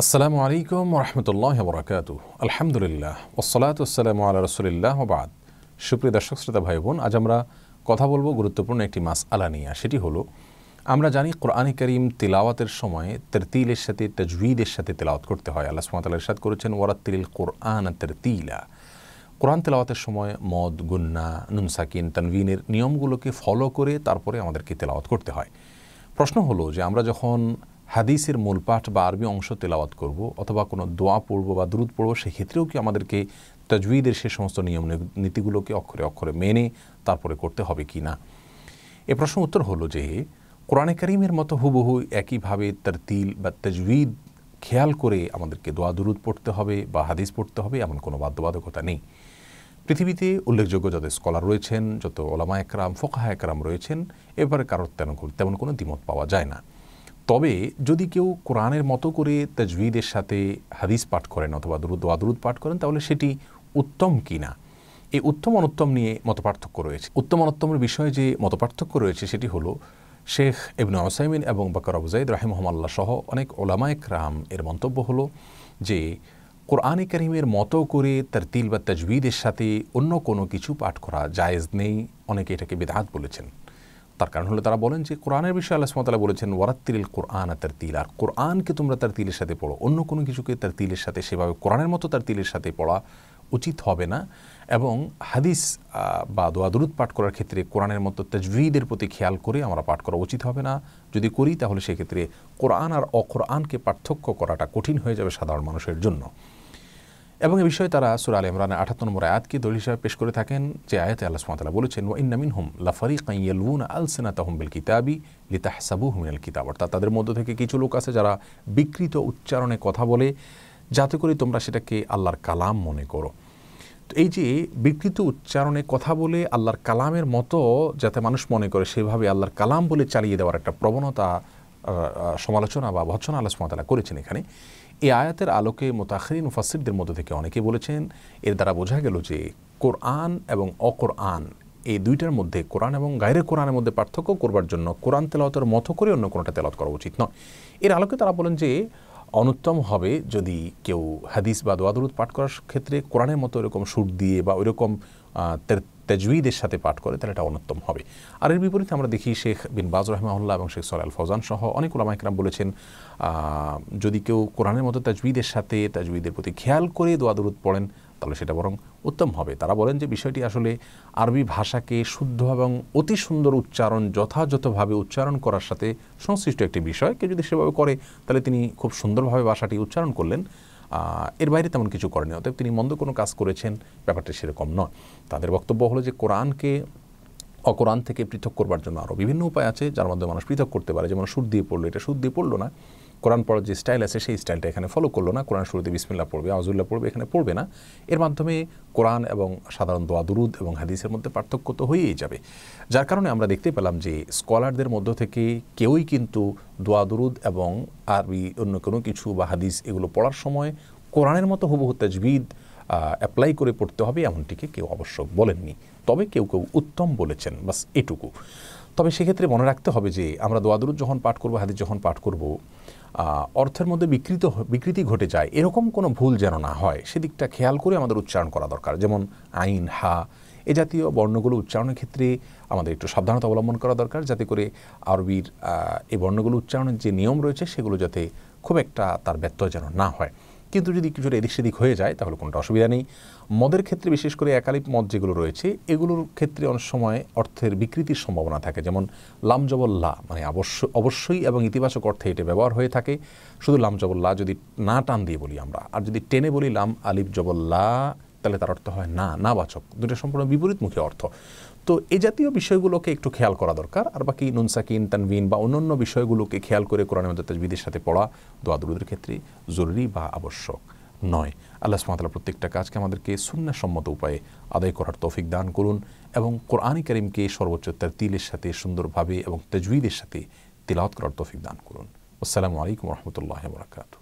আসসালামু আলাইকুম রহমতুল্লাহ বরাকাত আলহামদুলিল্লাহ ওসলাত আসসালামু আল্লাহ রসুলিল্লাহ বাদ সুপ্রিয় দর্শক শ্রোতা ভাই বোন আজ আমরা কথা বলবো গুরুত্বপূর্ণ একটি মাস আলা সেটি হলো আমরা জানি কোরআনে করিম তিলাওয়াতের সময় তেরতিলের সাথে তজুইদের সাথে তেলাওয়াত করতে হয় আল্লাহ সুমাতাল ইরশাদ করেছেন ওয়ারাত্তিল কোরআন তেরতিলা কোরআন তেলাওয়াতের সময় মদ গুন্না নুনসাকিন তানভিনের নিয়মগুলোকে ফলো করে তারপরে আমাদেরকে তেলাওয়াত করতে হয় প্রশ্ন হলো যে আমরা যখন হাদিসের মূল পাঠ বা আরবি অংশ তেলাওয়াত করব অথবা কোনো দোয়া পড়ব বা দ্রুত পড়ব সেক্ষেত্রেও কি আমাদেরকে তাজউিদের সে সমস্ত নিয়ম নীতিগুলোকে অক্ষরে অক্ষরে মেনে তারপরে করতে হবে কি না এ প্রশ্ন উত্তর হলো যে কোরআনে করিমের মতো হুবহু একইভাবে তরতিল বা তাজউিদ খেয়াল করে আমাদেরকে দোয়া দুরুদ পড়তে হবে বা হাদিস পড়তে হবে এমন কোনো বাধ্যবাধকতা নেই পৃথিবীতে উল্লেখযোগ্য যত স্কলার রয়েছেন যত ওলামা একরাম ফোকাহা একরাম রয়েছেন এবারে কারোর তেমন তেমন কোনো দ্বিমত পাওয়া যায় না তবে যদি কেউ কোরআনের মতো করে তাজবিদের সাথে হাদিস পাঠ করেন অথবা দ্রুত আদরুদ পাঠ করেন তাহলে সেটি উত্তম কিনা এই উত্তম অনুত্তম নিয়ে মতপার্থক্য রয়েছে উত্তম অনুত্তমের বিষয়ে যে মতপার্থক্য রয়েছে সেটি হল শেখ ইবনু আসাইমিন এবং বাকর আবুজাইদ রাহিমহমাল্লা সহ অনেক ওলামায়ক রাম এর মন্তব্য হল যে কোরআনে করিমের মতো করে তারতিল বা তাজবিদের সাথে অন্য কোনো কিছু পাঠ করা জায়েজ নেই অনেকে এটাকে বেদাহাত বলেছেন তার কারণ হলো তারা বলেন যে কোরআনের বিষয়ে আল্লাহ সুমতালা বলেছেন ওয়ারাত্তিল কোরআন আর তার তিল আর কোরআনকে তোমরা তার তিলের সাথে পড়ো অন্য কোনো কিছুকে তার তিলের সাথে সেভাবে কোরআনের মতো তার তিলের সাথে পড়া উচিত হবে না এবং হাদিস বা দোয়াদুরুদ পাঠ করার ক্ষেত্রে কোরআনের মতো তাজভিদের প্রতি খেয়াল করে আমরা পাঠ করা উচিত হবে না যদি করি তাহলে সেক্ষেত্রে কোরআন আর অকোরআনকে পার্থক্য করাটা কঠিন হয়ে যাবে সাধারণ মানুষের জন্য এবং এ বিষয়ে তারা সুর আল ইমরানের আঠাত্তর নম্বর আয়াতকে দলিল হিসাবে পেশ করে থাকেন যে আয়াতে আল্লাহ সুমাতালা বলেছেন ওয়া ইন্নামিন হুম লাফারি কাইয়ালুন আল সেনা তাহম্বিল কিতাবি লিতাহসাবু হুমিনাল কিতাব অর্থাৎ তাদের মধ্যে থেকে কিছু লোক আছে যারা বিকৃত উচ্চারণে কথা বলে যাতে করে তোমরা সেটাকে আল্লাহর কালাম মনে করো তো এই যে বিকৃত উচ্চারণে কথা বলে আল্লাহর কালামের মতো যাতে মানুষ মনে করে সেভাবে আল্লাহর কালাম বলে চালিয়ে দেওয়ার একটা প্রবণতা সমালোচনা বা ভৎসনা আল্লাহ সুমাতালা করেছেন এখানে এই আয়াতের আলোকে মোতাখরিন মুফাসিরদের মধ্যে থেকে অনেকে বলেছেন এর দ্বারা বোঝা গেল যে কোরআন এবং অকোরআন এই দুইটার মধ্যে কোরআন এবং গায়রে কোরআনের মধ্যে পার্থক্য করবার জন্য কোরআন তেলাওতের মতো করে অন্য কোনোটা তেলাওত করা উচিত নয় এর আলোকে তারা বলেন যে অনুত্তম হবে যদি কেউ হাদিস বা দোয়াদুরুদ পাঠ করার ক্ষেত্রে কোরআনের মতো এরকম সুর দিয়ে বা ওইরকম তেজুইদের সাথে পাঠ করে তাহলে এটা অন্যতম হবে আর এর বিপরীতে আমরা দেখি শেখ বিন বাজ রহমাউল্লাহ এবং শেখ সরাল ফৌজান সহ অনেক ইকরাম বলেছেন যদি কেউ কোরআনের মতো তাজুইদের সাথে তাজুইদের প্রতি খেয়াল করে দোয়াদুরুদ পড়েন তাহলে সেটা বরং উত্তম হবে তারা বলেন যে বিষয়টি আসলে আরবি ভাষাকে শুদ্ধ এবং অতি সুন্দর উচ্চারণ যথাযথভাবে উচ্চারণ করার সাথে সংশ্লিষ্ট একটি বিষয় কেউ যদি সেভাবে করে তাহলে তিনি খুব সুন্দরভাবে ভাষাটি উচ্চারণ করলেন এর বাইরে তেমন কিছু করেনি অতএব তিনি মন্দ কোনো কাজ করেছেন ব্যাপারটা সেরকম নয় তাদের বক্তব্য হলো যে কোরআনকে অকোরআন থেকে পৃথক করবার জন্য আরও বিভিন্ন উপায় আছে যার মাধ্যমে মানুষ পৃথক করতে পারে যেমন সুদ দিয়ে পড়লো এটা সুদ দিয়ে পড়লো না কোরআন পড়ার যে স্টাইল আছে সেই স্টাইলটা এখানে ফলো করলো না কোরআন শুরুতে বিসমিল্লা পড়বে আউজুল্লাহ পড়বে এখানে পড়বে না এর মাধ্যমে কোরআন এবং সাধারণ দোয়া দুরুদ এবং হাদিসের মধ্যে পার্থক্য তো হয়েই যাবে যার কারণে আমরা দেখতে পেলাম যে স্কলারদের মধ্য থেকে কেউই কিন্তু দোয়া দুরুদ এবং আরবি অন্য কোনো কিছু বা হাদিস এগুলো পড়ার সময় কোরআনের মতো হুবহু তাজবিদ অ্যাপ্লাই করে পড়তে হবে এমনটিকে কেউ অবশ্য বলেননি তবে কেউ কেউ উত্তম বলেছেন বাস এটুকু তবে সেক্ষেত্রে মনে রাখতে হবে যে আমরা দোয়াদুরুদ যখন পাঠ করব হাদিস যখন পাঠ করব অর্থের মধ্যে বিকৃত বিকৃতি ঘটে যায় এরকম কোনো ভুল যেন না হয় সেদিকটা খেয়াল করে আমাদের উচ্চারণ করা দরকার যেমন আইন হা এ জাতীয় বর্ণগুলো উচ্চারণের ক্ষেত্রে আমাদের একটু সাবধানতা অবলম্বন করা দরকার যাতে করে আরবির এই বর্ণগুলো উচ্চারণের যে নিয়ম রয়েছে সেগুলো যাতে খুব একটা তার ব্যত্যয় যেন না হয় কিন্তু যদি কিছুটা এদিক সেদিক হয়ে যায় তাহলে কোনোটা অসুবিধা নেই মদের ক্ষেত্রে বিশেষ করে একালিপ মদ যেগুলো রয়েছে এগুলোর ক্ষেত্রে অনেক সময় অর্থের বিকৃতির সম্ভাবনা থাকে যেমন লামজবল্লা মানে অবশ্য অবশ্যই এবং ইতিবাচক অর্থে এটা ব্যবহার হয়ে থাকে শুধু লামজবল্লা যদি না টান দিয়ে বলি আমরা আর যদি টেনে বলি লাম আলিফ জবল্লা তাহলে তার অর্থ হয় না না বাচক দুটা সম্পূর্ণ বিপরীতমুখী অর্থ তো এই জাতীয় বিষয়গুলোকে একটু খেয়াল করা দরকার আর বাকি নুনসাকিন তানভিন বা অন্যান্য বিষয়গুলোকে খেয়াল করে কোরআন মধ্যে তাজবিদের সাথে পড়া দোয়াদুরুদের ক্ষেত্রে জরুরি বা আবশ্যক নয় আল্লাহ সুমাতলা প্রত্যেকটা কাজকে আমাদেরকে সম্মত উপায়ে আদায় করার তৌফিক দান করুন এবং কোরআনী করিমকে সর্বোচ্চ তার তিলের সাথে সুন্দরভাবে এবং তেজুইদের সাথে তিলাওয়াত করার তৌফিক দান করুন আসসালামু আলাইকুম রহমতুল্লাহ বরাকাতু